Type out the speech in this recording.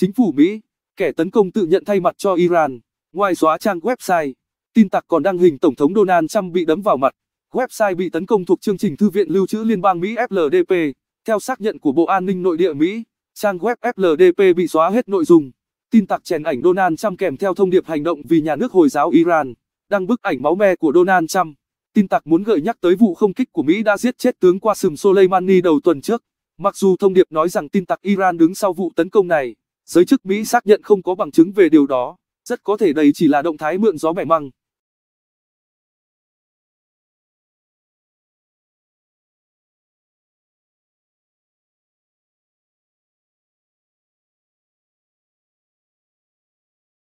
Chính phủ Mỹ, kẻ tấn công tự nhận thay mặt cho Iran, ngoài xóa trang website, tin tặc còn đăng hình Tổng thống Donald Trump bị đấm vào mặt. Website bị tấn công thuộc chương trình Thư viện Lưu trữ Liên bang Mỹ FLDP. Theo xác nhận của Bộ An ninh Nội địa Mỹ, trang web FLDP bị xóa hết nội dung. Tin tặc chèn ảnh Donald Trump kèm theo thông điệp hành động vì nhà nước Hồi giáo Iran, đăng bức ảnh máu me của Donald Trump. Tin tặc muốn gợi nhắc tới vụ không kích của Mỹ đã giết chết tướng Qasem Soleimani đầu tuần trước. Mặc dù thông điệp nói rằng tin tặc Iran đứng sau vụ tấn công này, Giới chức Mỹ xác nhận không có bằng chứng về điều đó, rất có thể đây chỉ là động thái mượn gió bẻ măng.